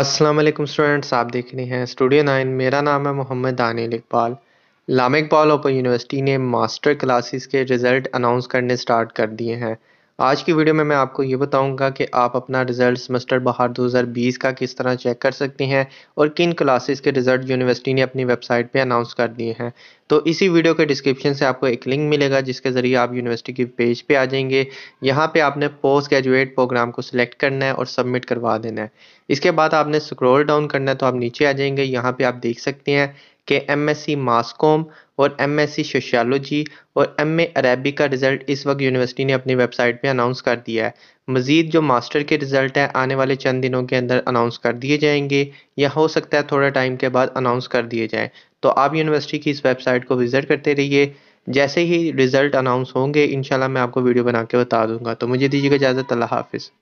अस्सलाम वालेकुम स्टूडेंट्स आप देख रहे हैं स्टूडियो नाइन मेरा नाम है मोहम्मद दानिल इकबाल लामिकबाल इकबाल ओपन यूनिवर्सिटी ने मास्टर क्लासेस के रिज़ल्ट अनाउंस करने स्टार्ट कर दिए हैं आज की वीडियो में मैं आपको ये बताऊंगा कि आप अपना रिज़ल्ट सेमेस्टर बाहर 2020 का किस तरह चेक कर सकते हैं और किन क्लासेस के रिज़ल्ट यूनिवर्सिटी ने अपनी वेबसाइट पे अनाउंस कर दिए हैं तो इसी वीडियो के डिस्क्रिप्शन से आपको एक लिंक मिलेगा जिसके ज़रिए आप यूनिवर्सिटी की पेज पे आ जाएंगे यहाँ पे आपने पोस्ट ग्रेजुएट प्रोग्राम को सिलेक्ट करना है और सबमिट करवा देना है इसके बाद आपने स्क्रोल डाउन करना है तो आप नीचे आ जाएंगे यहाँ पर आप देख सकते हैं के एमएससी मास कॉम और एमएससी सोशियोलॉजी और एम ए अरेबी का रिज़ल्ट इस वक्त यूनिवर्सिटी ने अपनी वेबसाइट पे अनाउंस कर दिया है मज़ीद जो मास्टर के रिज़ल्ट हैं आने वाले चंद दिनों के अंदर अनाउंस कर दिए जाएंगे या हो सकता है थोड़ा टाइम के बाद अनाउंस कर दिए जाएँ तो आप यूनिवर्सिटी की इस वेबसाइट को विज़िट करते रहिए जैसे ही रिज़ल्ट अनाउंस होंगे इन मैं आपको वीडियो बना के बता दूँगा तो मुझे दीजिएगा इजाज़त अल्लाह हाफिज़